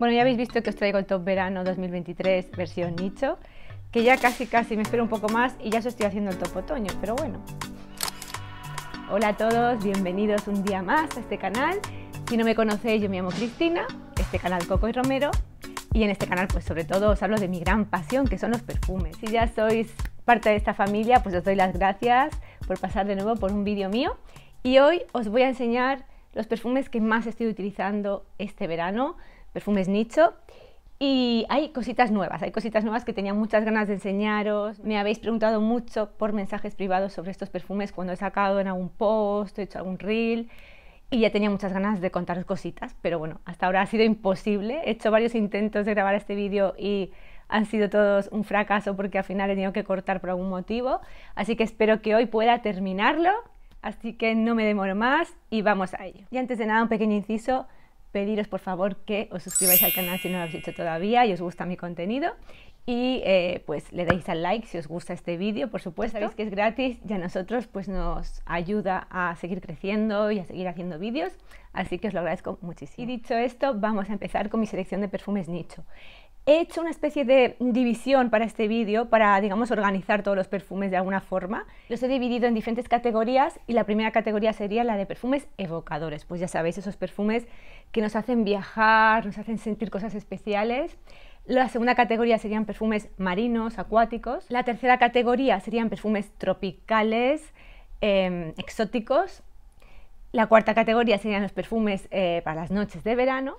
Bueno, ya habéis visto que os traigo el top verano 2023 versión nicho, que ya casi casi me espero un poco más y ya os estoy haciendo el top otoño, pero bueno. Hola a todos, bienvenidos un día más a este canal. Si no me conocéis, yo me llamo Cristina, este canal Coco y Romero, y en este canal pues sobre todo os hablo de mi gran pasión, que son los perfumes. Si ya sois parte de esta familia, pues os doy las gracias por pasar de nuevo por un vídeo mío. Y hoy os voy a enseñar los perfumes que más estoy utilizando este verano, perfumes nicho. Y hay cositas nuevas, hay cositas nuevas que tenía muchas ganas de enseñaros. Me habéis preguntado mucho por mensajes privados sobre estos perfumes cuando he sacado en algún post, he hecho algún reel. Y ya tenía muchas ganas de contaros cositas, pero bueno, hasta ahora ha sido imposible. He hecho varios intentos de grabar este vídeo y han sido todos un fracaso porque al final he tenido que cortar por algún motivo. Así que espero que hoy pueda terminarlo. Así que no me demoro más y vamos a ello. Y antes de nada, un pequeño inciso pediros por favor que os suscribáis al canal si no lo habéis hecho todavía y os gusta mi contenido y eh, pues le deis al like si os gusta este vídeo, por supuesto, sabéis que es gratis y a nosotros pues nos ayuda a seguir creciendo y a seguir haciendo vídeos, así que os lo agradezco muchísimo. Y dicho esto, vamos a empezar con mi selección de perfumes nicho he hecho una especie de división para este vídeo, para, digamos, organizar todos los perfumes de alguna forma. Los he dividido en diferentes categorías y la primera categoría sería la de perfumes evocadores. Pues ya sabéis, esos perfumes que nos hacen viajar, nos hacen sentir cosas especiales. La segunda categoría serían perfumes marinos, acuáticos. La tercera categoría serían perfumes tropicales, em, exóticos. La cuarta categoría serían los perfumes eh, para las noches de verano.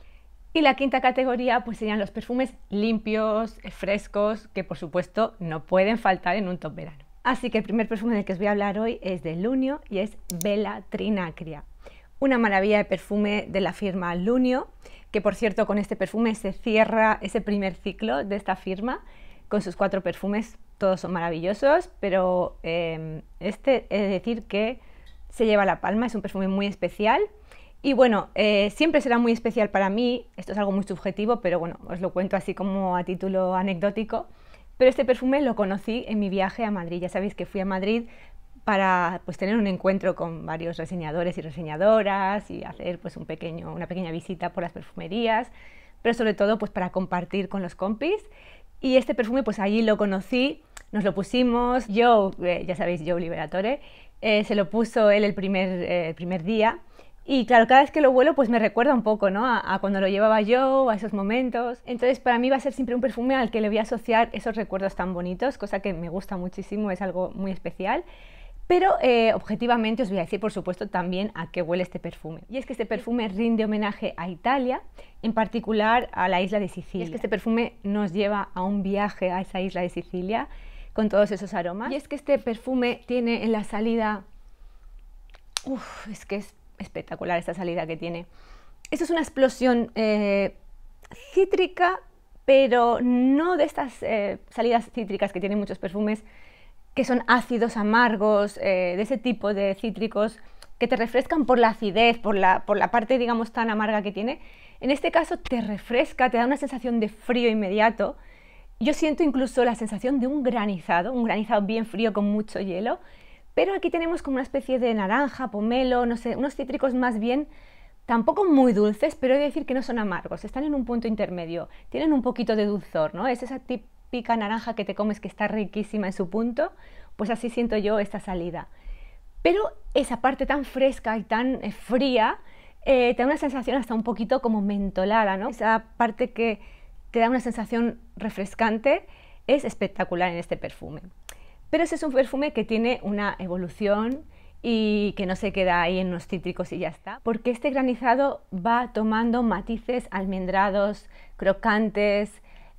Y la quinta categoría pues serían los perfumes limpios, eh, frescos, que por supuesto no pueden faltar en un top verano. Así que el primer perfume del que os voy a hablar hoy es de Lunio y es Bella Trinacria. Una maravilla de perfume de la firma Lunio, que por cierto con este perfume se cierra ese primer ciclo de esta firma con sus cuatro perfumes, todos son maravillosos, pero eh, este es decir que se lleva la palma, es un perfume muy especial y bueno, eh, siempre será muy especial para mí, esto es algo muy subjetivo, pero bueno, os lo cuento así como a título anecdótico, pero este perfume lo conocí en mi viaje a Madrid, ya sabéis que fui a Madrid para pues, tener un encuentro con varios reseñadores y reseñadoras y hacer pues, una pequeña visita por las perfumerías, pero sobre todo pues, para compartir con los compis. Y este perfume pues allí lo conocí, nos lo pusimos, yo, eh, ya sabéis, yo Liberatore, eh, se lo puso él el primer, el primer día y claro, cada vez que lo vuelo pues me recuerda un poco, ¿no? A, cuando lo llevaba yo, a esos momentos. Entonces para mí va a ser siempre un perfume al que le voy a asociar esos recuerdos tan bonitos, cosa que me gusta muchísimo, es algo muy especial. Pero eh, objetivamente os voy a decir, por supuesto, también a qué huele este perfume. Y es que este perfume rinde homenaje a Italia, en particular a la isla de Sicilia. Y es que este perfume nos lleva a un viaje a esa isla de Sicilia con todos esos aromas. Y es que este perfume tiene en la salida... Uf, es que es espectacular esta salida que tiene. Esto es una explosión eh, cítrica, pero no de estas eh, salidas cítricas que tienen muchos perfumes, que son ácidos, amargos, eh, de ese tipo de cítricos que te refrescan por la acidez, por la, por la parte, digamos, tan amarga que tiene. En este caso te refresca, te da una sensación de frío inmediato. Yo siento incluso la sensación de un granizado, un granizado bien frío con mucho hielo, pero aquí tenemos como una especie de naranja, pomelo, no sé, unos cítricos más bien tampoco muy dulces, pero he de decir que no son amargos, están en un punto intermedio, tienen un poquito de dulzor, ¿no? Es esa típica naranja que te comes que está riquísima en su punto, pues así siento yo esta salida. Pero esa parte tan fresca y tan eh, fría eh, te da una sensación hasta un poquito como mentolada, ¿no? Esa parte que te da una sensación refrescante es espectacular en este perfume. Pero ese es un perfume que tiene una evolución y que no se queda ahí en los cítricos y ya está, porque este granizado va tomando matices almendrados, crocantes,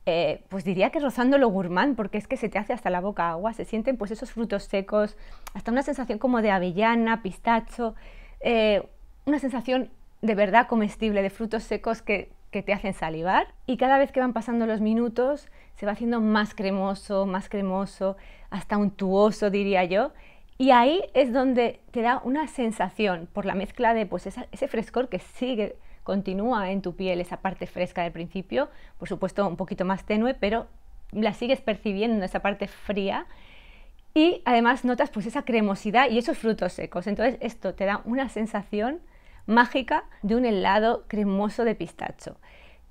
eh, pues diría que rozando lo gourmand, porque es que se te hace hasta la boca agua, se sienten pues esos frutos secos, hasta una sensación como de avellana, pistacho, eh, una sensación de verdad comestible, de frutos secos que que te hacen salivar y cada vez que van pasando los minutos se va haciendo más cremoso, más cremoso, hasta untuoso diría yo. Y ahí es donde te da una sensación por la mezcla de pues, ese frescor que sigue, continúa en tu piel, esa parte fresca del principio, por supuesto un poquito más tenue, pero la sigues percibiendo, esa parte fría. Y además notas pues esa cremosidad y esos frutos secos. Entonces esto te da una sensación mágica de un helado cremoso de pistacho,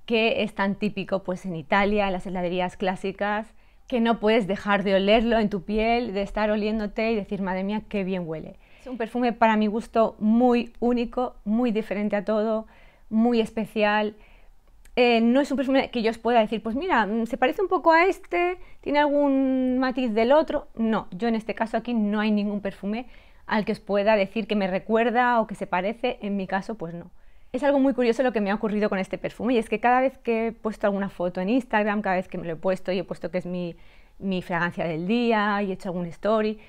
que es tan típico pues en Italia, en las heladerías clásicas, que no puedes dejar de olerlo en tu piel, de estar oliéndote y decir, madre mía, qué bien huele. Es un perfume para mi gusto muy único, muy diferente a todo, muy especial. Eh, no es un perfume que yo os pueda decir, pues mira, mm, se parece un poco a este, tiene algún matiz del otro. No, yo en este caso aquí no hay ningún perfume al que os pueda decir que me recuerda o que se parece, en mi caso pues no. Es algo muy curioso lo que me ha ocurrido con este perfume y es que cada vez que he puesto alguna foto en Instagram, cada vez que me lo he puesto y he puesto que es mi, fragancia del día y he hecho algún story,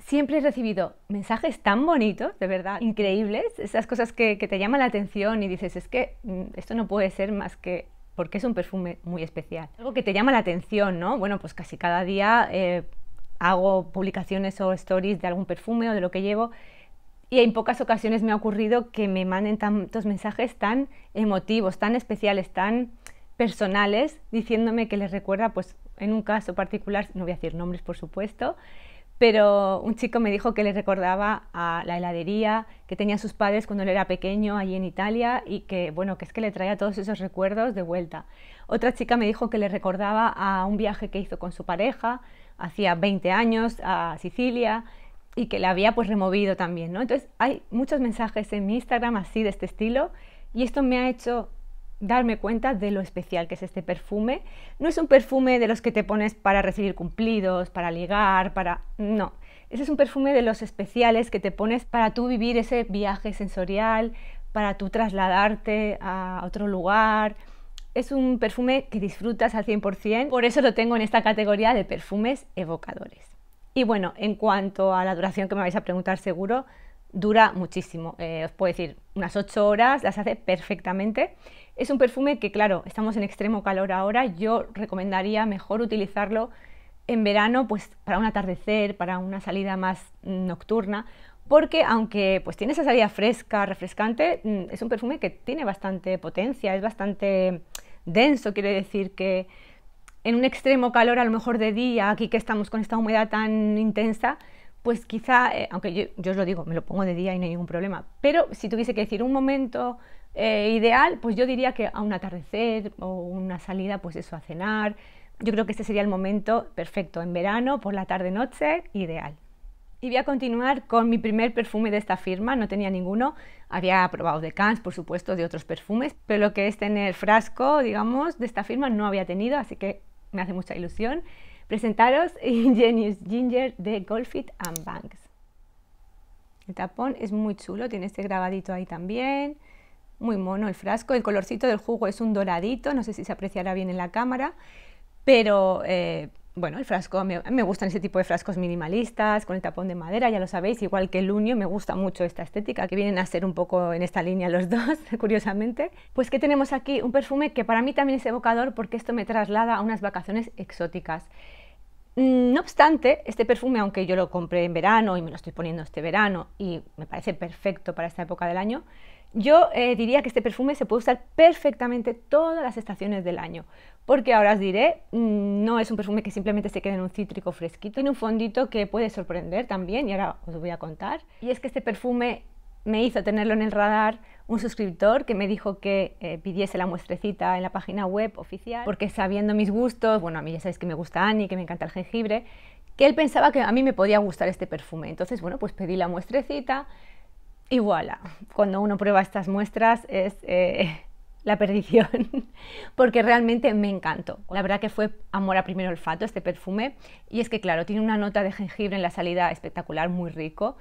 siempre he recibido mensajes tan bonitos, de verdad, increíbles, esas cosas que, te llaman la atención y dices, es que mm, esto no puede ser más que porque es un perfume muy especial. Algo que te llama la atención, ¿no? Bueno, pues casi cada día eh, hago publicaciones o stories de algún perfume o de lo que llevo y en pocas ocasiones me ha ocurrido que me manden tantos mensajes tan emotivos, tan especiales, tan personales, diciéndome que les recuerda, pues en un caso particular, no voy a decir nombres por supuesto, pero un chico me dijo que le recordaba a la heladería que tenía sus padres cuando él era pequeño allí en Italia y que bueno, que es que le traía todos esos recuerdos de vuelta. Otra chica me dijo que le recordaba a un viaje que hizo con su pareja, hacía 20 años a Sicilia y que la había pues removido también, ¿no? Entonces hay muchos mensajes en mi Instagram así de este estilo y esto me ha hecho darme cuenta de lo especial que es este perfume. No es un perfume de los que te pones para recibir cumplidos, para ligar, para... No, ese es un perfume de los especiales que te pones para tú vivir ese viaje sensorial, para tú trasladarte a otro lugar, es un perfume que disfrutas al 100%, por eso lo tengo en esta categoría de perfumes evocadores. Y bueno, en cuanto a la duración que me vais a preguntar seguro, dura muchísimo. Eh, os puedo decir, unas 8 horas las hace perfectamente. Es un perfume que, claro, estamos en extremo calor ahora. Yo recomendaría mejor utilizarlo en verano, pues para un atardecer, para una salida más nocturna, porque aunque pues tiene esa salida fresca, refrescante, mm, es un perfume que tiene bastante potencia, es bastante denso, quiere decir que en un extremo calor a lo mejor de día, aquí que estamos con esta humedad tan intensa, pues quizá, eh, aunque yo, yo, os lo digo, me lo pongo de día y no hay ningún problema, pero si tuviese que decir un momento eh, ideal, pues yo diría que a un atardecer o una salida, pues eso, a cenar, yo creo que este sería el momento perfecto, en verano, por la tarde-noche, ideal. Y voy a continuar con mi primer perfume de esta firma, no tenía ninguno, había probado de Cans, por supuesto, de otros perfumes, pero lo que es tener frasco, digamos, de esta firma no había tenido, así que me hace mucha ilusión presentaros Ingenious Ginger de Golfit and Banks. El tapón es muy chulo, tiene este grabadito ahí también, muy mono el frasco, el colorcito del jugo es un doradito, no sé si se apreciará bien en la cámara, pero eh, bueno, el frasco, me, gustan ese tipo de frascos minimalistas, con el tapón de madera, ya lo sabéis, igual que el unio, me gusta mucho esta estética, que vienen a ser un poco en esta línea los dos, curiosamente. Pues que tenemos aquí un perfume que para mí también es evocador porque esto me traslada a unas vacaciones exóticas. Mm, no obstante, este perfume, aunque yo lo compré en verano y me lo estoy poniendo este verano y me parece perfecto para esta época del año, yo eh, diría que este perfume se puede usar perfectamente todas las estaciones del año, porque ahora os diré, mm, no es un perfume que simplemente se quede en un cítrico fresquito, tiene un fondito que puede sorprender también y ahora os voy a contar. Y es que este perfume me hizo tenerlo en el radar un suscriptor que me dijo que eh, pidiese la muestrecita en la página web oficial, porque sabiendo mis gustos, bueno, a mí ya sabéis que me gusta Annie, que me encanta el jengibre, que él pensaba que a mí me podía gustar este perfume. Entonces, bueno, pues pedí la muestrecita y voilà. Cuando uno prueba estas muestras es... Eh, la perdición, porque realmente me encantó. La verdad que fue amor a primer olfato este perfume. Y es que, claro, tiene una nota de jengibre en la salida espectacular, muy rico.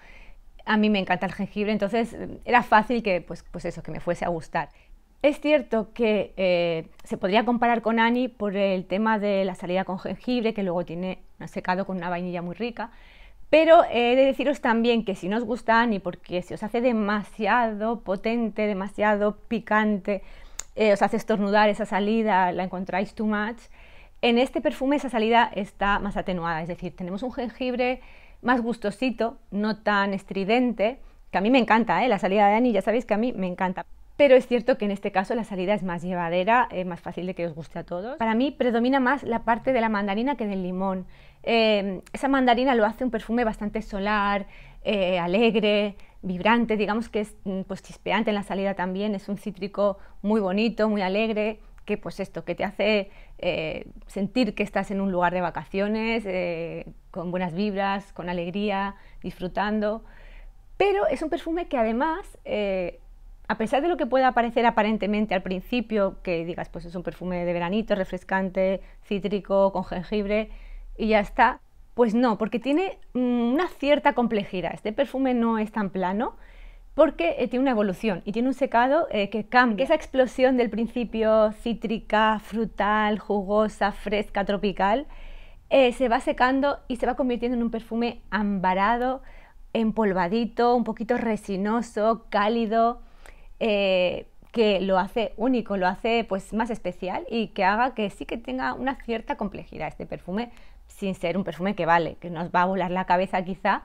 A mí me encanta el jengibre, entonces mm, era fácil que, pues, pues, eso, que me fuese a gustar. Es cierto que eh, se podría comparar con Annie por el tema de la salida con jengibre, que luego tiene secado con una vainilla muy rica, pero he de deciros también que si no os gusta Annie porque se os hace demasiado potente, demasiado picante, eh, os hace estornudar esa salida, la encontráis too much. En este perfume esa salida está más atenuada, es decir, tenemos un jengibre más gustosito, no tan estridente, que a mí me encanta, ¿eh? la salida de Ani ya sabéis que a mí me encanta. Pero es cierto que en este caso la salida es más llevadera, es eh, más fácil de que os guste a todos. Para mí predomina más la parte de la mandarina que del limón. Eh, esa mandarina lo hace un perfume bastante solar, alegre, vibrante, digamos que es mm, pues, chispeante en la salida también, es un cítrico muy bonito, muy alegre, que pues esto, que te hace eh, sentir que estás en un lugar de vacaciones, eh, con buenas vibras, con alegría, disfrutando. Pero es un perfume que además, eh, a pesar de lo que pueda parecer aparentemente al principio, que digas pues es un perfume de veranito, refrescante, cítrico, con jengibre, y ya está, pues no, porque tiene mm, una cierta complejidad. Este perfume no es tan plano porque eh, tiene una evolución y tiene un secado eh, que cambia. Que esa explosión del principio cítrica, frutal, jugosa, fresca, tropical, eh, se va secando y se va convirtiendo en un perfume ambarado, empolvadito, un poquito resinoso, cálido, que lo hace único, lo hace pues más especial y que haga que sí que tenga una cierta complejidad este perfume, sin ser un perfume que vale, que nos va a volar la cabeza quizá,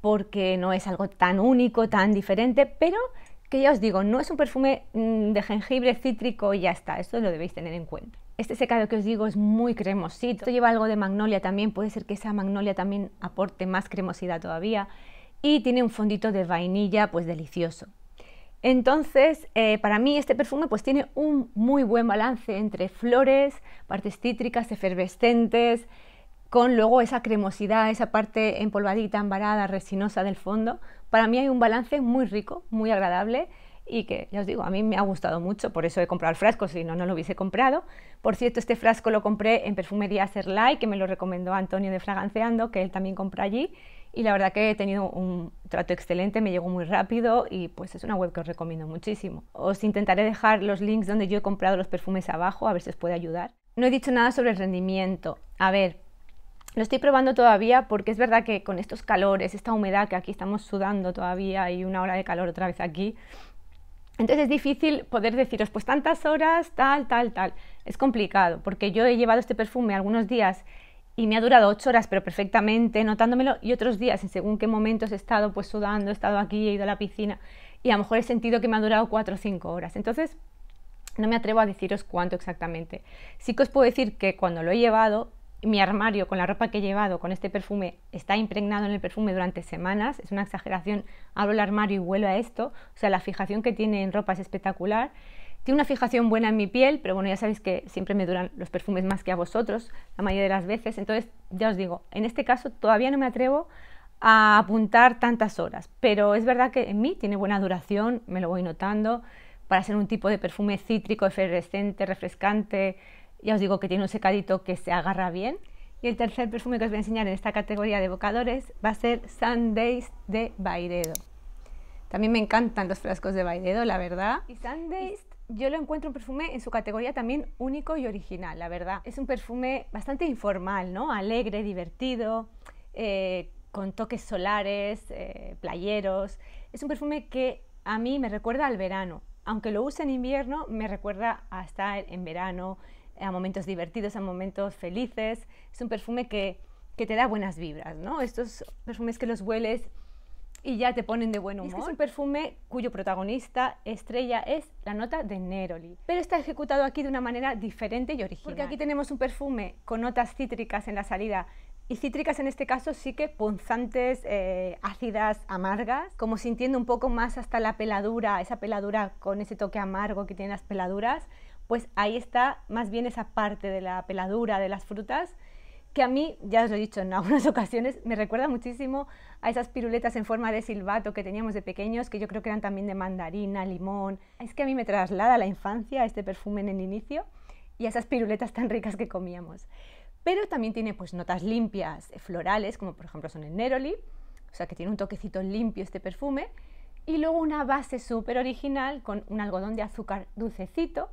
porque no es algo tan único, tan diferente, pero que ya os digo, no es un perfume mm, de jengibre cítrico y ya está, eso lo debéis tener en cuenta. Este secado que os digo es muy cremosito, esto lleva algo de magnolia también, puede ser que esa magnolia también aporte más cremosidad todavía y tiene un fondito de vainilla pues delicioso. Entonces, eh, para mí este perfume pues tiene un muy buen balance entre flores, partes cítricas, efervescentes, con luego esa cremosidad, esa parte empolvadita, ambarada, resinosa del fondo. Para mí hay un balance muy rico, muy agradable y que, ya os digo, a mí me ha gustado mucho, por eso he comprado el frasco, si no, no lo hubiese comprado. Por cierto, este frasco lo compré en Perfumería Serlai, que me lo recomendó Antonio de Fraganceando, que él también compra allí, y la verdad que he tenido un trato excelente, me llegó muy rápido y pues es una web que os recomiendo muchísimo. Os intentaré dejar los links donde yo he comprado los perfumes abajo, a ver si os puede ayudar. No he dicho nada sobre el rendimiento. A ver, lo estoy probando todavía porque es verdad que con estos calores, esta humedad que aquí estamos sudando todavía y una hora de calor otra vez aquí, entonces es difícil poder deciros, pues tantas horas, tal, tal, tal. Es complicado, porque yo he llevado este perfume algunos días y me ha durado ocho horas, pero perfectamente, notándomelo, y otros días, en según qué momentos he estado pues sudando, he estado aquí, he ido a la piscina, y a lo mejor he sentido que me ha durado cuatro o cinco horas. Entonces, no me atrevo a deciros cuánto exactamente. Sí que os puedo decir que cuando lo he llevado, mi armario con la ropa que he llevado, con este perfume, está impregnado en el perfume durante semanas, es una exageración, abro el armario y vuelvo a esto, o sea, la fijación que tiene en ropa es espectacular. Tiene una fijación buena en mi piel, pero bueno, ya sabéis que siempre me duran los perfumes más que a vosotros, la mayoría de las veces. Entonces, ya os digo, en este caso todavía no me atrevo a apuntar tantas horas, pero es verdad que en mí tiene buena duración, me lo voy notando, para ser un tipo de perfume cítrico, efervescente, refrescante, ya os digo que tiene un secadito que se agarra bien. Y el tercer perfume que os voy a enseñar en esta categoría de evocadores va a ser Sundays de Bairedo. También me encantan los frascos de Bairedo, la verdad. Y Sundays yo lo encuentro un perfume en su categoría también único y original, la verdad. Es un perfume bastante informal, ¿no? Alegre, divertido, eh, con toques solares, eh, playeros. Es un perfume que a mí me recuerda al verano. Aunque lo use en invierno, me recuerda a estar en verano, a momentos divertidos, a momentos felices. Es un perfume que, que te da buenas vibras, ¿no? Estos perfumes que los hueles y ya te ponen de buen humor. Es, un perfume cuyo protagonista estrella es la nota de Neroli, pero está ejecutado aquí de una manera diferente y original. Porque aquí tenemos un perfume con notas cítricas en la salida y cítricas en este caso sí que punzantes, eh, ácidas, amargas, como sintiendo un poco más hasta la peladura, esa peladura con ese toque amargo que tienen las peladuras, pues ahí está más bien esa parte de la peladura de las frutas que a mí, ya os lo he dicho en algunas ocasiones, me recuerda muchísimo a esas piruletas en forma de silbato que teníamos de pequeños, que yo creo que eran también de mandarina, limón. Es que a mí me traslada a la infancia este perfume en el inicio y a esas piruletas tan ricas que comíamos. Pero también tiene pues notas limpias, eh, florales, como por ejemplo son el Neroli, o sea que tiene un toquecito limpio este perfume, y luego una base súper original con un algodón de azúcar dulcecito,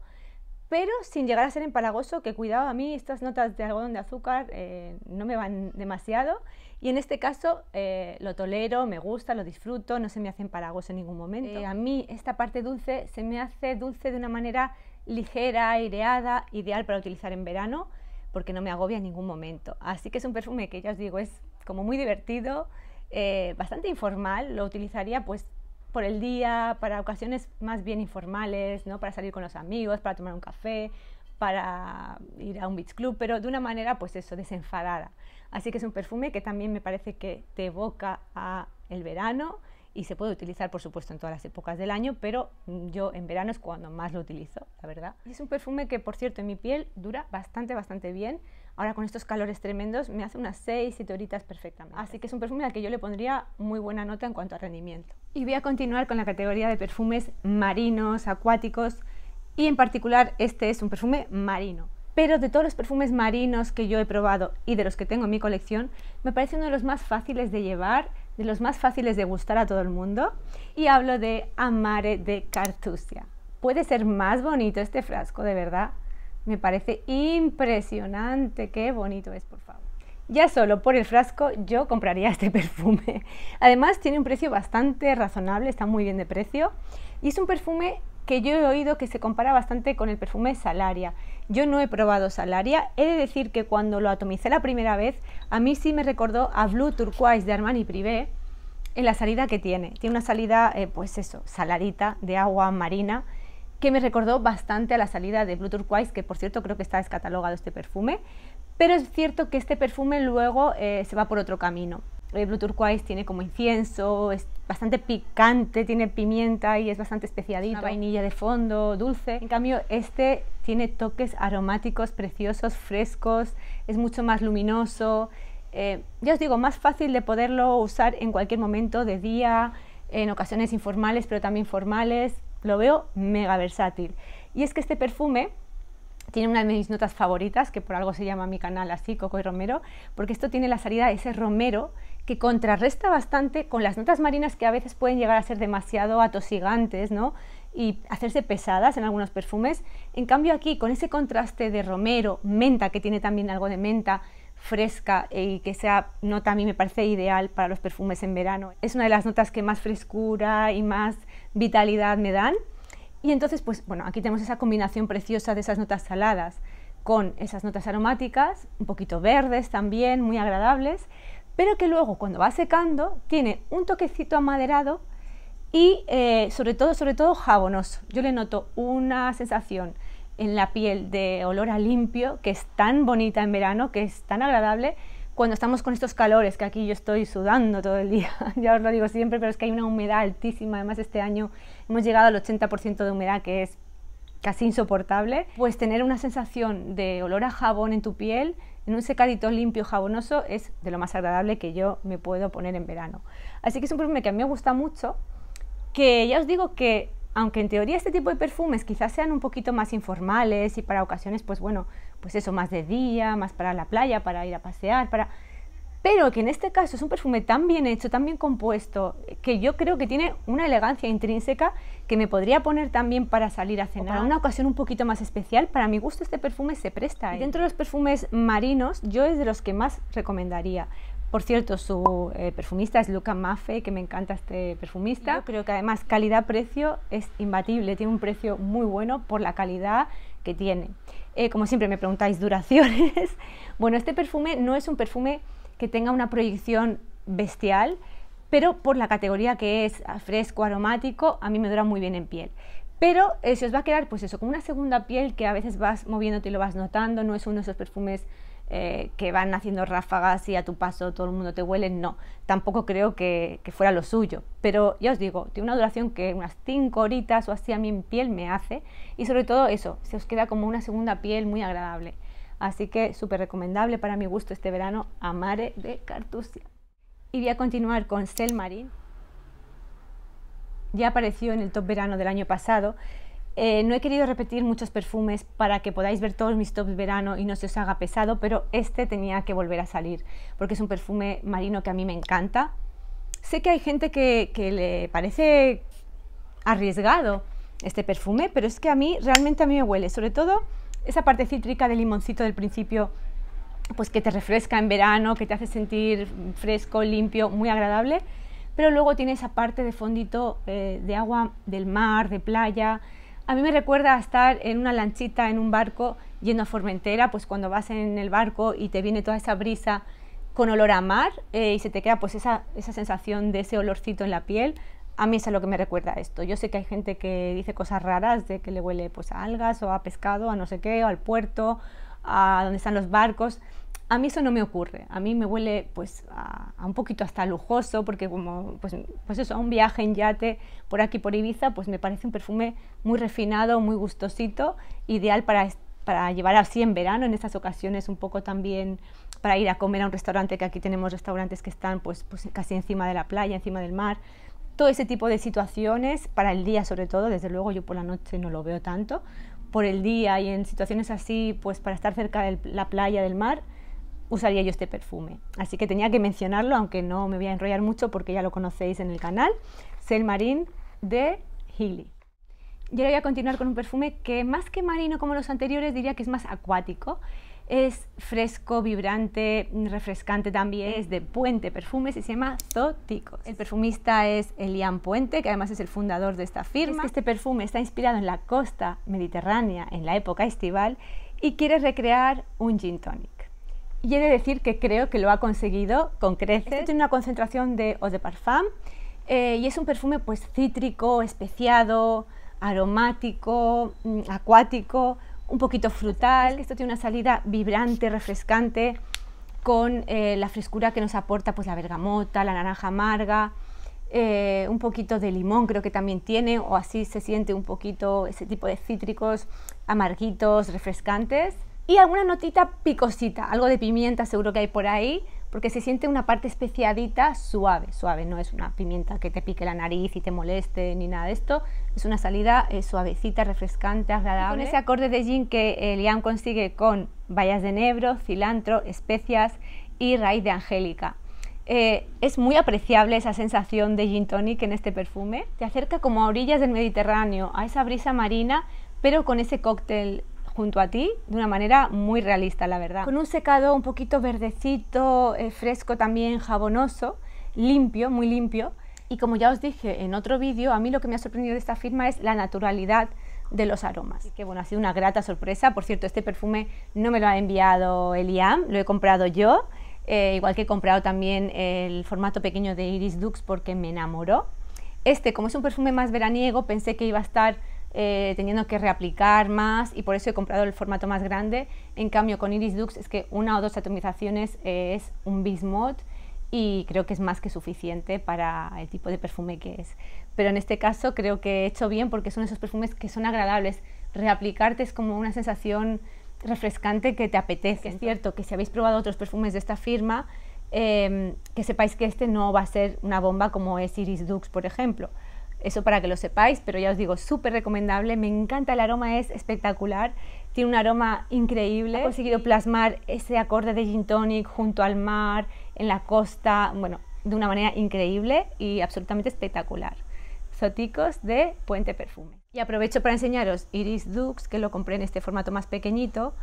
pero sin llegar a ser empalagoso, que cuidado, a mí estas notas de algodón de azúcar eh, no me van demasiado y en este caso eh, lo tolero, me gusta, lo disfruto, no se me hace empalagoso en ningún momento. Eh, a mí esta parte dulce se me hace dulce de una manera ligera, aireada, ideal para utilizar en verano porque no me agobia en ningún momento. Así que es un perfume que ya os digo, es como muy divertido, bastante informal, lo utilizaría pues por el día, para ocasiones más bien informales, ¿no? para salir con los amigos, para tomar un café, para ir a un beach club, pero de una manera, pues eso, desenfadada. Así que es un perfume que también me parece que te evoca a el verano y se puede utilizar, por supuesto, en todas las épocas del año, pero yo en verano es cuando más lo utilizo, la verdad. es un perfume que, por cierto, en mi piel dura bastante, bastante bien. Ahora con estos calores tremendos me hace unas 6, 7 horitas perfectamente. Así que es un perfume al que yo le pondría muy buena nota en cuanto a rendimiento. Y voy a continuar con la categoría de perfumes marinos, acuáticos y en particular este es un perfume marino. Pero de todos los perfumes marinos que yo he probado y de los que tengo en mi colección, me parece uno de los más fáciles de llevar, de los más fáciles de gustar a todo el mundo y hablo de Amare de Cartusia. Puede ser más bonito este frasco, de verdad. Me parece impresionante, qué bonito es, por favor. Ya solo por el frasco yo compraría este perfume. Además tiene un precio bastante razonable, está muy bien de precio y es un perfume que yo he oído que se compara bastante con el perfume Salaria. Yo no he probado Salaria, he de decir que cuando lo atomicé la primera vez, a mí sí me recordó a Blue Turquoise de Armani Privé en la salida que tiene. Tiene una salida, eh, pues eso, salarita de agua marina que me recordó bastante a la salida de Blue Turquoise, que por cierto creo que está descatalogado este perfume, pero es cierto que este perfume luego eh, se va por otro camino. Eh, Blue Turquoise tiene como incienso, es bastante picante, tiene pimienta y es bastante especiadito. vainilla de fondo, dulce. En cambio, este tiene toques aromáticos preciosos, frescos, es mucho más luminoso. Eh, ya os digo, más fácil de poderlo usar en cualquier momento, de día, en ocasiones informales, pero también formales lo veo mega versátil. Y es que este perfume tiene una de mis notas favoritas, que por algo se llama mi canal así, Coco y Romero, porque esto tiene la salida de ese romero que contrarresta bastante con las notas marinas que a veces pueden llegar a ser demasiado atosigantes, ¿no? y hacerse pesadas en algunos perfumes. En cambio aquí, con ese contraste de romero, menta, que tiene también algo de menta, fresca e, y que sea nota a mí me parece ideal para los perfumes en verano. Es una de las notas que más frescura y más vitalidad me dan. Y entonces, pues bueno, aquí tenemos esa combinación preciosa de esas notas saladas con esas notas aromáticas, un poquito verdes también, muy agradables, pero que luego cuando va secando tiene un toquecito amaderado y eh, sobre todo, sobre todo jabonoso. Yo le noto una sensación en la piel de olor a limpio que es tan bonita en verano, que es tan agradable cuando estamos con estos calores, que aquí yo estoy sudando todo el día, ya os lo digo siempre, pero es que hay una humedad altísima, además este año hemos llegado al 80% de humedad, que es casi insoportable, pues tener una sensación de olor a jabón en tu piel, en un secadito limpio, jabonoso, es de lo más agradable que yo me puedo poner en verano. Así que es un perfume que a mí me gusta mucho, que ya os digo que aunque en teoría este tipo de perfumes quizás sean un poquito más informales y para ocasiones, pues bueno, pues eso, más de día, más para la playa, para ir a pasear, para... Pero que en este caso es un perfume tan bien hecho, tan bien compuesto, que yo creo que tiene una elegancia intrínseca que me podría poner también para salir a cenar. para una ocasión un poquito más especial, para mi gusto este perfume se presta. ¿eh? Dentro de los perfumes marinos, yo es de los que más recomendaría. Por cierto, su eh, perfumista es Luca Maffe, que me encanta este perfumista. Yo creo que además calidad-precio es imbatible, tiene un precio muy bueno por la calidad que tiene. Eh, como siempre me preguntáis duraciones. bueno, este perfume no es un perfume que tenga una proyección bestial, pero por la categoría que es fresco, aromático, a mí me dura muy bien en piel. Pero eh, se os va a quedar, pues eso, como una segunda piel que a veces vas moviéndote y lo vas notando, no es uno de esos perfumes eh, que van haciendo ráfagas y a tu paso todo el mundo te huele, no, tampoco creo que, fuera lo suyo. Pero ya os digo, tiene una duración que unas 5 horitas o así a mi piel me hace y sobre todo eso, se os queda como una segunda piel muy agradable. Así que súper recomendable para mi gusto este verano, Amare de Cartusia. Y voy a continuar con Selmarin. Ya apareció en el top verano del año pasado eh, no he querido repetir muchos perfumes para que podáis ver todos mis tops verano y no se os haga pesado, pero este tenía que volver a salir porque es un perfume marino que a mí me encanta. Sé que hay gente que, le parece arriesgado este perfume, pero es que a mí realmente a mí me huele, sobre todo esa parte cítrica del limoncito del principio, pues que te refresca en verano, que te hace sentir fresco, limpio, muy agradable, pero luego tiene esa parte de fondito eh, de agua del mar, de playa, a mí me recuerda estar en una lanchita, en un barco, yendo a Formentera, pues cuando vas en el barco y te viene toda esa brisa con olor a mar eh, y se te queda pues esa, esa sensación de ese olorcito en la piel, a mí es a lo que me recuerda esto. Yo sé que hay gente que dice cosas raras de que le huele pues a algas o a pescado, a no sé qué, o al puerto, a donde están los barcos. A mí eso no me ocurre, a mí me huele pues a, un poquito hasta lujoso, porque como, pues, pues, eso, a un viaje en yate por aquí, por Ibiza, pues me parece un perfume muy refinado, muy gustosito, ideal para, para llevar así en verano, en estas ocasiones un poco también para ir a comer a un restaurante, que aquí tenemos restaurantes que están pues, pues casi encima de la playa, encima del mar, todo ese tipo de situaciones, para el día sobre todo, desde luego yo por la noche no lo veo tanto, por el día y en situaciones así, pues para estar cerca de la playa, del mar, usaría yo este perfume. Así que tenía que mencionarlo, aunque no me voy a enrollar mucho porque ya lo conocéis en el canal, Marine de Healy. yo ahora voy a continuar con un perfume que más que marino como los anteriores diría que es más acuático. Es fresco, vibrante, refrescante también. Es de Puente Perfumes y se llama Zoticos. El perfumista es Elian Puente, que además es el fundador de esta firma. este perfume está inspirado en la costa mediterránea, en la época estival, y quiere recrear un gin tonic y he de decir que creo que lo ha conseguido con creces. Este tiene una concentración de eau de parfum eh, y es un perfume pues cítrico, especiado, aromático, mm, acuático, un poquito frutal. Esto tiene una salida vibrante, refrescante, con eh, la frescura que nos aporta pues la bergamota, la naranja amarga, eh, un poquito de limón creo que también tiene, o así se siente un poquito ese tipo de cítricos amarguitos, refrescantes. Y alguna notita picosita, algo de pimienta seguro que hay por ahí, porque se siente una parte especiadita suave, suave, no es una pimienta que te pique la nariz y te moleste ni nada de esto, es una salida eh, suavecita, refrescante, agradable. Con ese acorde de gin que eh, Liam consigue con bayas de nebro, cilantro, especias y raíz de angélica. Eh, es muy apreciable esa sensación de gin tonic en este perfume. Te acerca como a orillas del Mediterráneo, a esa brisa marina, pero con ese cóctel junto a ti de una manera muy realista, la verdad. Con un secado un poquito verdecito, eh, fresco también, jabonoso, limpio, muy limpio. Y como ya os dije en otro vídeo, a mí lo que me ha sorprendido de esta firma es la naturalidad de los aromas. que bueno, ha sido una grata sorpresa. Por cierto, este perfume no me lo ha enviado Eliam, lo he comprado yo. Eh, igual que he comprado también el formato pequeño de Iris Dux porque me enamoró. Este, como es un perfume más veraniego, pensé que iba a estar eh, teniendo que reaplicar más y por eso he comprado el formato más grande. En cambio, con Iris Dux es que una o dos atomizaciones eh, es un bismod y creo que es más que suficiente para el tipo de perfume que es. Pero en este caso creo que he hecho bien porque son esos perfumes que son agradables. Reaplicarte es como una sensación refrescante que te apetece. Es cierto que si habéis probado otros perfumes de esta firma, em, que sepáis que este no va a ser una bomba como es Iris Dux, por ejemplo. Eso para que lo sepáis, pero ya os digo, súper recomendable. Me encanta el aroma, es espectacular. Tiene un aroma increíble. He conseguido plasmar ese acorde de gin tonic junto al mar, en la costa, bueno, de una manera increíble y absolutamente espectacular. Zoticos de Puente Perfume. Y aprovecho para enseñaros Iris Dux, que lo compré en este formato más pequeñito,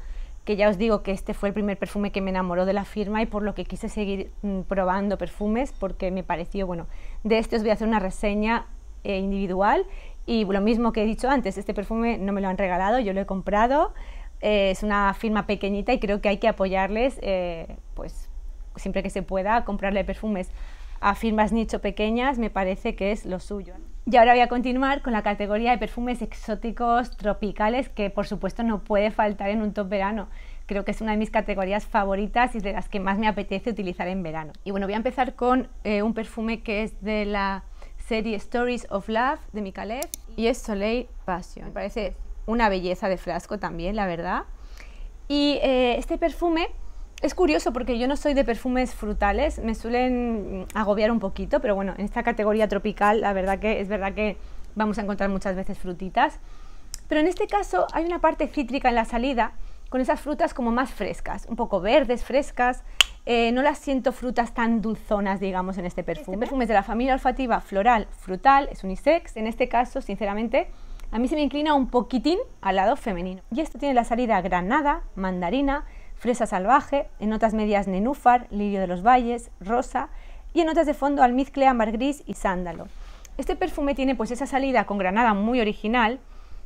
que ya os digo que este fue el primer perfume que me enamoró de la firma y por lo que quise seguir mm, probando perfumes porque me pareció, bueno, de este os voy a hacer una reseña eh, individual y lo mismo que he dicho antes, este perfume no me lo han regalado, yo lo he comprado, eh, es una firma pequeñita y creo que hay que apoyarles, eh, pues siempre que se pueda, comprarle perfumes a firmas nicho pequeñas, me parece que es lo suyo. Y ahora voy a continuar con la categoría de perfumes exóticos tropicales, que por supuesto no puede faltar en un top verano creo que es una de mis categorías favoritas y de las que más me apetece utilizar en verano. Y bueno, voy a empezar con un perfume que es de la serie Stories of Love de Mikalev y es Soleil Passion. Me parece una belleza de frasco también, la verdad. Y eh, este perfume es curioso porque yo no soy de perfumes frutales, me suelen agobiar un poquito, pero bueno, en esta categoría tropical, la verdad que es verdad que vamos a encontrar muchas veces frutitas. Pero en este caso hay una parte cítrica en la salida con esas frutas como más frescas, un poco verdes, frescas, eh, no las siento frutas tan dulzonas, digamos, en este perfume. Este perfume es de la familia olfativa floral, frutal, es unisex. En este caso, sinceramente, a mí se me inclina un poquitín al lado femenino. Y esto tiene la salida granada, mandarina, fresa salvaje, en notas medias nenúfar, lirio de los valles, rosa y en notas de fondo almizcle, ámbar gris y sándalo. Este perfume tiene pues esa salida con granada muy original,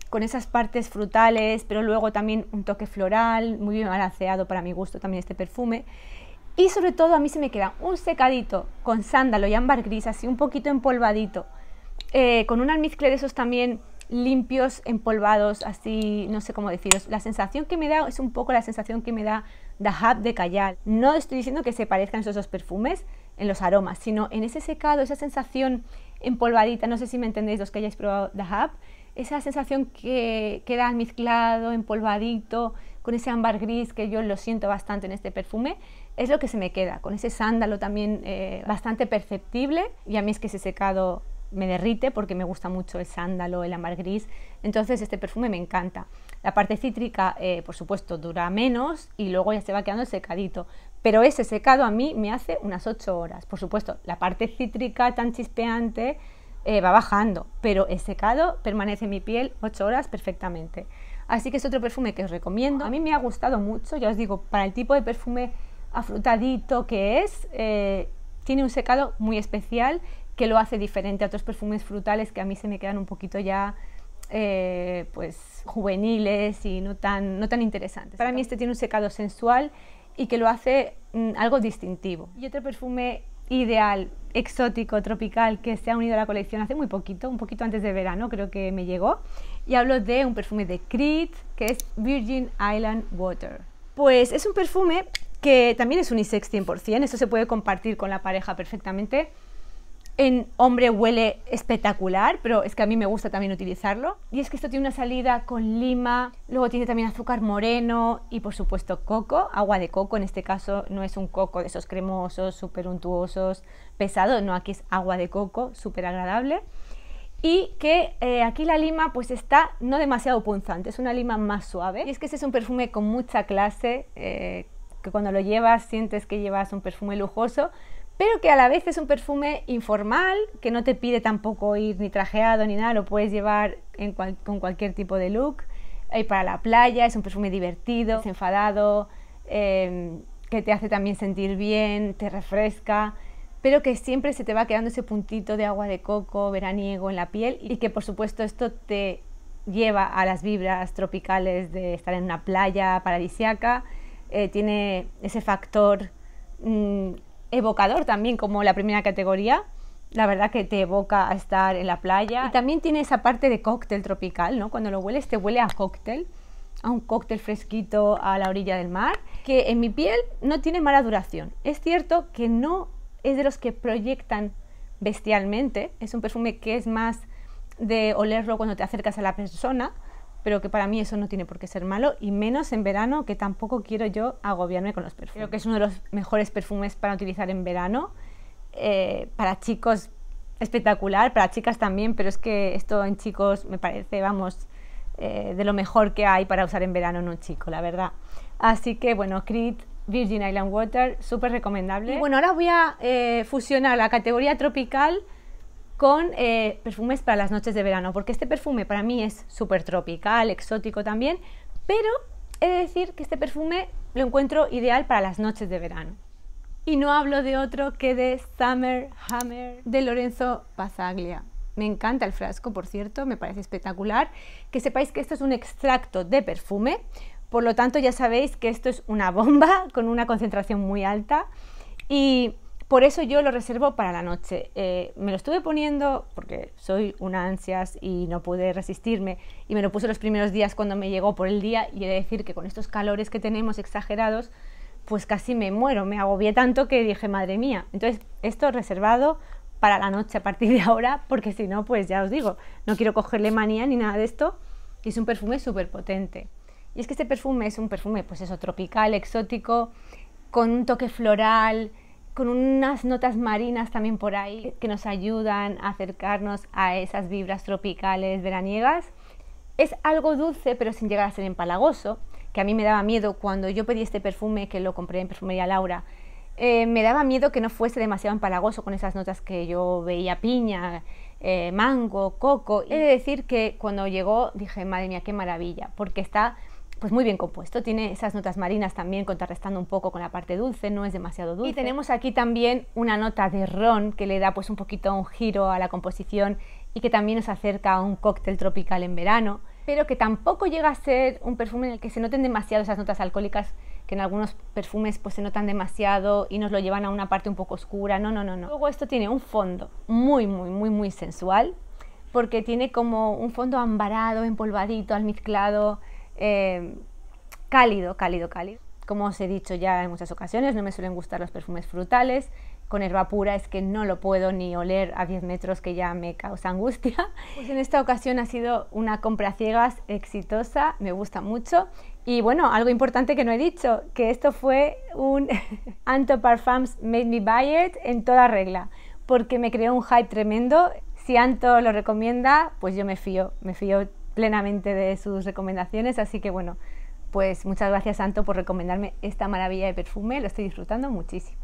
con esas partes frutales, pero luego también un toque floral, muy bien balanceado para mi gusto también este perfume. Y sobre todo a mí se me queda un secadito con sándalo y ámbar gris, así un poquito empolvadito, eh, con un almizcle de esos también limpios, empolvados, así, no sé cómo deciros. La sensación que me da es un poco la sensación que me da The Hub de callar. No estoy diciendo que se parezcan esos dos perfumes en los aromas, sino en ese secado, esa sensación empolvadita, no sé si me entendéis los que hayáis probado The Hub, esa sensación que queda mezclado, empolvadito, con ese ámbar gris que yo lo siento bastante en este perfume, es lo que se me queda, con ese sándalo también eh, bastante perceptible. Y a mí es que ese secado me derrite porque me gusta mucho el sándalo, el amar gris. Entonces este perfume me encanta. La parte cítrica, eh, por supuesto, dura menos y luego ya se va quedando secadito. Pero ese secado a mí me hace unas 8 horas. Por supuesto, la parte cítrica tan chispeante eh, va bajando, pero el secado permanece en mi piel 8 horas perfectamente. Así que es otro perfume que os recomiendo. A mí me ha gustado mucho, ya os digo, para el tipo de perfume afrutadito que es, eh, tiene un secado muy especial que lo hace diferente a otros perfumes frutales que a mí se me quedan un poquito ya eh, pues juveniles y no tan, no tan interesantes. Para mí este tiene un secado sensual y que lo hace mm, algo distintivo. Y otro perfume ideal, exótico, tropical, que se ha unido a la colección hace muy poquito, un poquito antes de verano creo que me llegó, y hablo de un perfume de Creed que es Virgin Island Water. Pues es un perfume que también es unisex 100%, eso se puede compartir con la pareja perfectamente. En hombre huele espectacular, pero es que a mí me gusta también utilizarlo. Y es que esto tiene una salida con lima, luego tiene también azúcar moreno y por supuesto coco, agua de coco, en este caso no es un coco de esos cremosos, súper untuosos, pesados, no, aquí es agua de coco, súper agradable. Y que eh, aquí la lima pues está no demasiado punzante, es una lima más suave. Y es que este es un perfume con mucha clase, eh, que cuando lo llevas sientes que llevas un perfume lujoso, pero que a la vez es un perfume informal, que no te pide tampoco ir ni trajeado ni nada, lo puedes llevar con cualquier tipo de look. Y eh, para la playa es un perfume divertido, desenfadado, em, que te hace también sentir bien, te refresca, pero que siempre se te va quedando ese puntito de agua de coco veraniego en la piel y que por supuesto esto te lleva a las vibras tropicales de estar en una playa paradisiaca eh, tiene ese factor mm, evocador también como la primera categoría. La verdad que te evoca a estar en la playa. Y también tiene esa parte de cóctel tropical, ¿no? Cuando lo hueles te huele a cóctel, a un cóctel fresquito a la orilla del mar, que en mi piel no tiene mala duración. Es cierto que no es de los que proyectan bestialmente, es un perfume que es más de olerlo cuando te acercas a la persona, pero que para mí eso no tiene por qué ser malo, y menos en verano, que tampoco quiero yo agobiarme con los perfumes. Creo que es uno de los mejores perfumes para utilizar en verano, eh, para chicos espectacular, para chicas también, pero es que esto en chicos me parece, vamos, eh, de lo mejor que hay para usar en verano en un chico, la verdad. Así que bueno, Creed Virgin Island Water, súper recomendable. bueno, ahora voy a eh, fusionar la categoría tropical con eh, perfumes para las noches de verano, porque este perfume para mí es súper tropical, exótico también, pero he de decir que este perfume lo encuentro ideal para las noches de verano. Y no hablo de otro que de Summer Hammer de Lorenzo Pasaglia. Me encanta el frasco, por cierto, me parece espectacular. Que sepáis que esto es un extracto de perfume, por lo tanto ya sabéis que esto es una bomba con una concentración muy alta. Y por eso yo lo reservo para la noche. Eh, me lo estuve poniendo porque soy una ansias y no pude resistirme y me lo puse los primeros días cuando me llegó por el día y he de decir que con estos calores que tenemos exagerados, pues casi me muero, me agobié tanto que dije, madre mía, entonces esto reservado para la noche a partir de ahora porque si no, pues ya os digo, no quiero cogerle manía ni nada de esto es un perfume súper potente. Y es que este perfume es un perfume, pues eso, tropical, exótico, con un toque floral, con unas notas marinas también por ahí que nos ayudan a acercarnos a esas vibras tropicales veraniegas. Es algo dulce pero sin llegar a ser empalagoso, que a mí me daba miedo cuando yo pedí este perfume, que lo compré en Perfumería Laura, eh, me daba miedo que no fuese demasiado empalagoso con esas notas que yo veía piña, eh, mango, coco. He de decir que cuando llegó dije, madre mía, qué maravilla, porque está pues muy bien compuesto, tiene esas notas marinas también contrarrestando un poco con la parte dulce, no es demasiado dulce. Y tenemos aquí también una nota de ron que le da pues un poquito un giro a la composición y que también nos acerca a un cóctel tropical en verano, pero que tampoco llega a ser un perfume en el que se noten demasiado esas notas alcohólicas que en algunos perfumes pues se notan demasiado y nos lo llevan a una parte un poco oscura. No, no, no, no. Luego esto tiene un fondo muy muy muy muy sensual porque tiene como un fondo ambarado, empolvadito, almizclado, eh, cálido, cálido, cálido. Como os he dicho ya en muchas ocasiones, no me suelen gustar los perfumes frutales. Con herba pura es que no lo puedo ni oler a 10 metros que ya me causa angustia. Pues en esta ocasión ha sido una compra ciegas exitosa, me gusta mucho. Y bueno, algo importante que no he dicho, que esto fue un Anto Parfums Made Me Buy It en toda regla, porque me creó un hype tremendo. Si Anto lo recomienda, pues yo me fío, me fío plenamente de sus recomendaciones, así que bueno, pues muchas gracias Santo por recomendarme esta maravilla de perfume, lo estoy disfrutando muchísimo.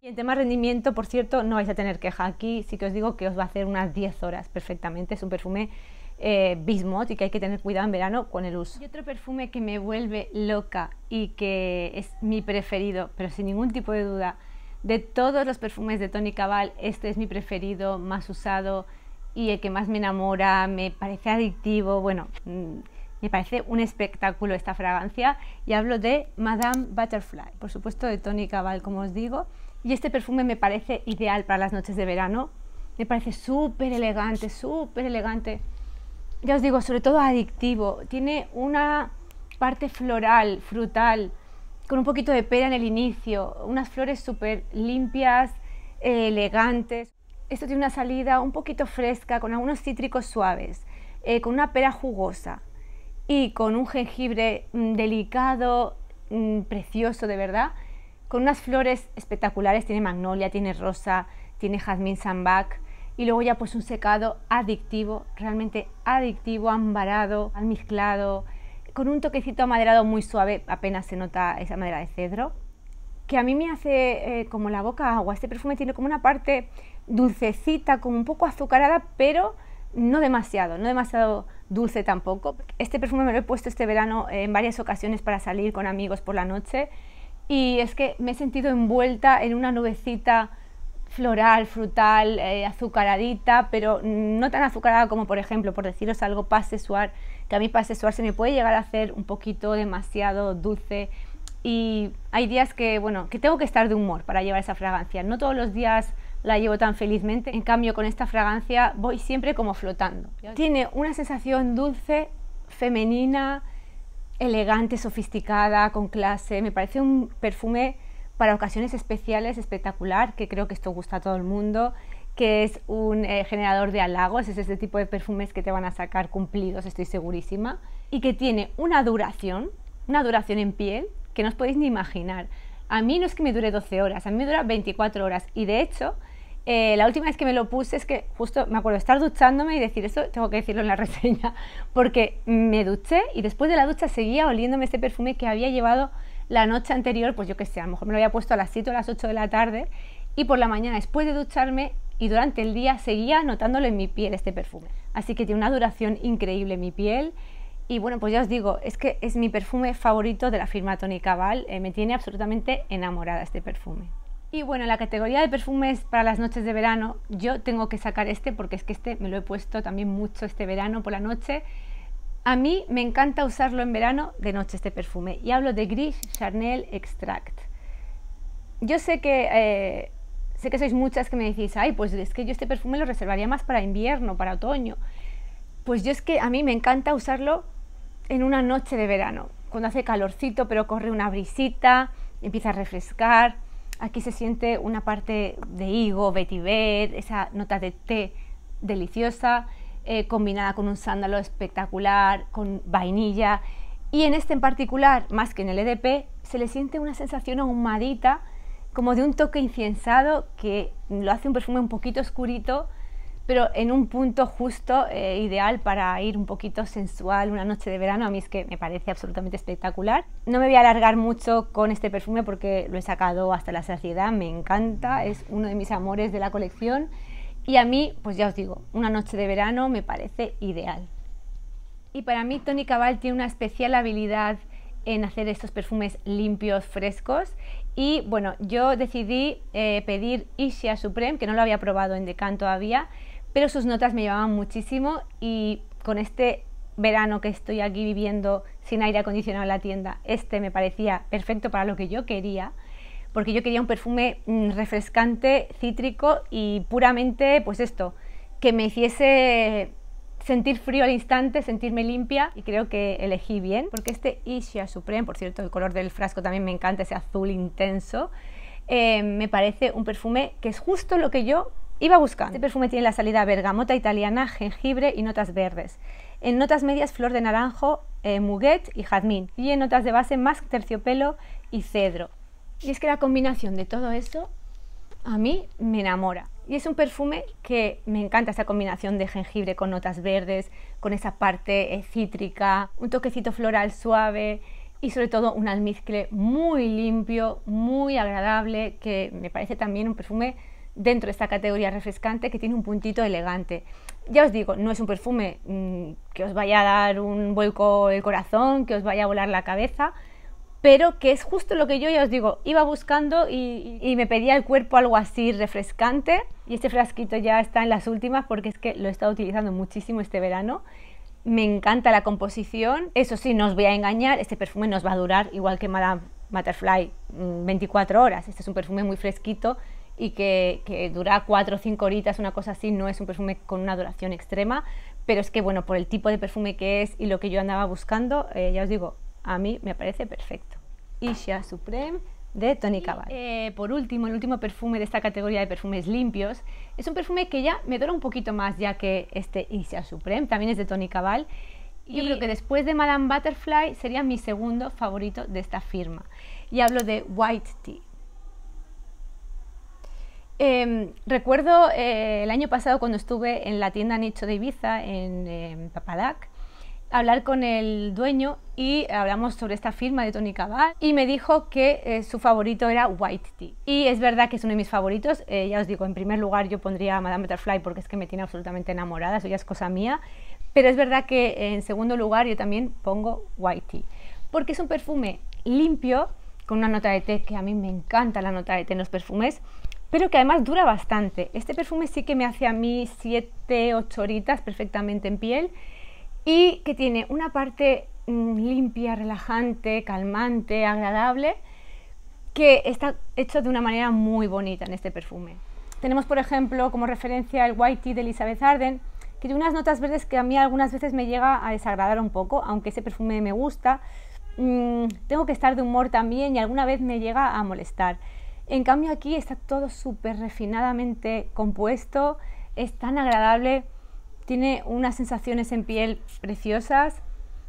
Y en tema rendimiento, por cierto, no vais a tener queja. Aquí sí que os digo que os va a hacer unas 10 horas perfectamente. Es un perfume eh, bismuth y que hay que tener cuidado en verano con el uso. Y otro perfume que me vuelve loca y que es mi preferido, pero sin ningún tipo de duda, de todos los perfumes de Tony Cabal, este es mi preferido, más usado, y el que más me enamora, me parece adictivo, bueno, mm, me parece un espectáculo esta fragancia y hablo de Madame Butterfly, por supuesto de Tony Cabal, como os digo, y este perfume me parece ideal para las noches de verano, me parece súper elegante, súper elegante, ya os digo, sobre todo adictivo, tiene una parte floral, frutal, con un poquito de pera en el inicio, unas flores súper limpias, elegantes esto tiene una salida un poquito fresca, con algunos cítricos suaves, eh, con una pera jugosa y con un jengibre mm, delicado, mm, precioso de verdad, con unas flores espectaculares, tiene magnolia, tiene rosa, tiene jazmín sambac y luego ya pues un secado adictivo, realmente adictivo, ambarado, almizclado, con un toquecito amaderado muy suave, apenas se nota esa madera de cedro, que a mí me hace eh, como la boca agua. Este perfume tiene como una parte dulcecita, como un poco azucarada, pero no demasiado, no demasiado dulce tampoco. Este perfume me lo he puesto este verano en varias ocasiones para salir con amigos por la noche y es que me he sentido envuelta en una nubecita floral, frutal, eh, azucaradita, pero no tan azucarada como por ejemplo, por deciros algo, Pase Suar, que a mí Pase Suar se me puede llegar a hacer un poquito demasiado dulce y hay días que, bueno, que tengo que estar de humor para llevar esa fragancia. No todos los días la llevo tan felizmente. En cambio, con esta fragancia voy siempre como flotando. Tiene una sensación dulce, femenina, elegante, sofisticada, con clase. Me parece un perfume para ocasiones especiales espectacular, que creo que esto gusta a todo el mundo, que es un eh, generador de halagos, es ese tipo de perfumes que te van a sacar cumplidos, estoy segurísima, y que tiene una duración, una duración en piel que no os podéis ni imaginar. A mí no es que me dure 12 horas, a mí me dura 24 horas y de hecho eh, la última vez que me lo puse es que justo me acuerdo estar duchándome y decir eso, tengo que decirlo en la reseña, porque me duché y después de la ducha seguía oliéndome este perfume que había llevado la noche anterior, pues yo que sé, a lo mejor me lo había puesto a las 7 o a las 8 de la tarde y por la mañana después de ducharme y durante el día seguía notándolo en mi piel este perfume. Así que tiene una duración increíble mi piel. Y bueno, pues ya os digo, es que es mi perfume favorito de la firma Tony Cabal. Eh, me tiene absolutamente enamorada este perfume. Y bueno, la categoría de perfumes para las noches de verano, yo tengo que sacar este porque es que este me lo he puesto también mucho este verano por la noche. A mí me encanta usarlo en verano de noche este perfume y hablo de Gris Charnel Extract. Yo sé que eh, sé que sois muchas que me decís, ay, pues es que yo este perfume lo reservaría más para invierno, para otoño. Pues yo es que a mí me encanta usarlo en una noche de verano, cuando hace calorcito, pero corre una brisita, empieza a refrescar Aquí se siente una parte de higo, vetiver, esa nota de té deliciosa, eh, combinada con un sándalo espectacular, con vainilla. Y en este en particular, más que en el EDP, se le siente una sensación ahumadita, como de un toque inciensado que lo hace un perfume un poquito oscurito, pero en un punto justo, eh, ideal para ir un poquito sensual una noche de verano. A mí es que me parece absolutamente espectacular. No me voy a alargar mucho con este perfume porque lo he sacado hasta la saciedad, me encanta, es uno de mis amores de la colección. Y a mí, pues ya os digo, una noche de verano me parece ideal. Y para mí Tony Cabal tiene una especial habilidad en hacer estos perfumes limpios, frescos. Y bueno, yo decidí eh, pedir Isia Supreme, que no lo había probado en Decan todavía, pero sus notas me llevaban muchísimo y con este verano que estoy aquí viviendo sin aire acondicionado en la tienda, este me parecía perfecto para lo que yo quería, porque yo quería un perfume mm, refrescante, cítrico y puramente, pues esto, que me hiciese sentir frío al instante, sentirme limpia y creo que elegí bien, porque este Isha Supreme, por cierto, el color del frasco también me encanta, ese azul intenso, eh, me parece un perfume que es justo lo que yo Iba buscando. Este perfume tiene la salida bergamota italiana, jengibre y notas verdes. En notas medias, flor de naranjo, eh, muguet y jazmín. Y en notas de base, más terciopelo y cedro. Y es que la combinación de todo eso a mí me enamora. Y es un perfume que me encanta esa combinación de jengibre con notas verdes, con esa parte eh, cítrica, un toquecito floral suave y sobre todo un almizcle muy limpio, muy agradable, que me parece también un perfume dentro de esta categoría refrescante que tiene un puntito elegante. Ya os digo, no es un perfume mm, que os vaya a dar un vuelco el corazón, que os vaya a volar la cabeza, pero que es justo lo que yo ya os digo, iba buscando y, y, me pedía el cuerpo algo así refrescante y este frasquito ya está en las últimas porque es que lo he estado utilizando muchísimo este verano. Me encanta la composición, eso sí, no os voy a engañar, este perfume nos va a durar igual que Madame Butterfly 24 mm, horas, este es un perfume muy fresquito y que, dura cuatro o cinco horitas, una cosa así, no es un perfume con una duración extrema, pero es que bueno, por el tipo de perfume que es y lo que yo andaba buscando, eh, ya os digo, a mí me parece perfecto. Isha Supreme de Tony Cabal. Eh, por último, el último perfume de esta categoría de perfumes limpios es un perfume que ya me dura un poquito más ya que este Isha Supreme, también es de Tony Cabal. Y yo creo que después de Madame Butterfly sería mi segundo favorito de esta firma. Y hablo de White Tea. Em, recuerdo eh, el año pasado cuando estuve en la tienda Nicho de Ibiza, en, papadak, hablar con el dueño y hablamos sobre esta firma de Tony Cabal y me dijo que eh, su favorito era White Tea. Y es verdad que es uno de mis favoritos. Eh, ya os digo, en primer lugar yo pondría Madame Butterfly porque es que me tiene absolutamente enamorada, eso ya es cosa mía. Pero es verdad que en segundo lugar yo también pongo White Tea porque es un perfume limpio con una nota de té que a mí me encanta la nota de té en los perfumes pero que además dura bastante. Este perfume sí que me hace a mí 7-8 horitas perfectamente en piel y que tiene una parte mm, limpia, relajante, calmante, agradable, que está hecho de una manera muy bonita en este perfume. Tenemos, por ejemplo, como referencia el White Tea de Elizabeth Arden, que tiene unas notas verdes que a mí algunas veces me llega a desagradar un poco, aunque ese perfume me gusta. Mm, tengo que estar de humor también y alguna vez me llega a molestar. En cambio aquí está todo súper refinadamente compuesto, es tan agradable, tiene unas sensaciones en piel preciosas,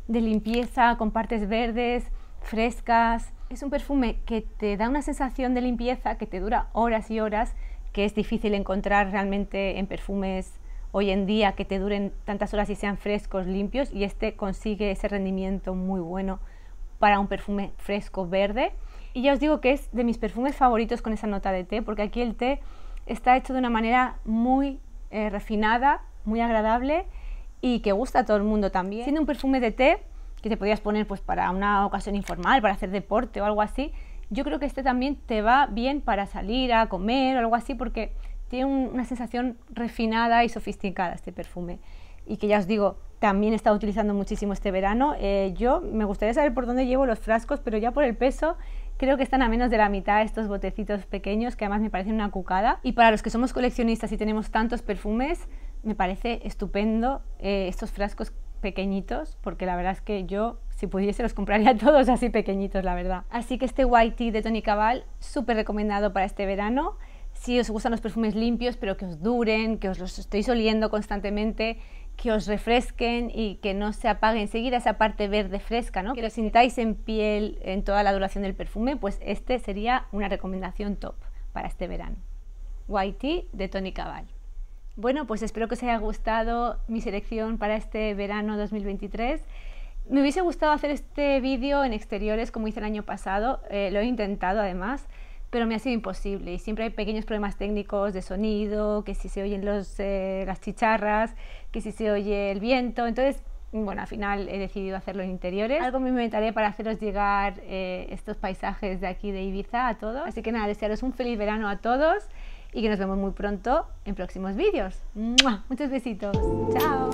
de limpieza, con partes verdes, frescas. Es un perfume que te da una sensación de limpieza que te dura horas y horas, que es difícil encontrar realmente en perfumes hoy en día que te duren tantas horas y sean frescos, limpios, y este consigue ese rendimiento muy bueno para un perfume fresco, verde y ya os digo que es de mis perfumes favoritos con esa nota de té, porque aquí el té está hecho de una manera muy eh, refinada, muy agradable y que gusta a todo el mundo también. tiene un perfume de té que te podías poner pues para una ocasión informal, para hacer deporte o algo así, yo creo que este también te va bien para salir a comer o algo así porque tiene una sensación refinada y sofisticada este perfume. Y que ya os digo, también he estado utilizando muchísimo este verano. Eh, yo me gustaría saber por dónde llevo los frascos, pero ya por el peso Creo que están a menos de la mitad estos botecitos pequeños que además me parecen una cucada. Y para los que somos coleccionistas y tenemos tantos perfumes, me parece estupendo eh, estos frascos pequeñitos, porque la verdad es que yo, si pudiese, los compraría todos así pequeñitos, la verdad. Así que este White Tea de Tony Cabal, súper recomendado para este verano. Si os gustan los perfumes limpios, pero que os duren, que os los estéis oliendo constantemente que os refresquen y que no se apague enseguida esa parte verde fresca, ¿no? que lo sintáis en piel en toda la duración del perfume, pues este sería una recomendación top para este verano. White Tea de Tony Cabal. Bueno, pues espero que os haya gustado mi selección para este verano 2023. Me hubiese gustado hacer este vídeo en exteriores como hice el año pasado, eh, lo he intentado además, pero me ha sido imposible y siempre hay pequeños problemas técnicos de sonido, que si se oyen los, eh, las chicharras, que si se oye el viento, entonces bueno, al final he decidido hacerlo en interiores. Algo me inventaré para haceros llegar eh, estos paisajes de aquí de Ibiza a todos. Así que nada, desearos un feliz verano a todos y que nos vemos muy pronto en próximos vídeos. Muchos besitos. Chao.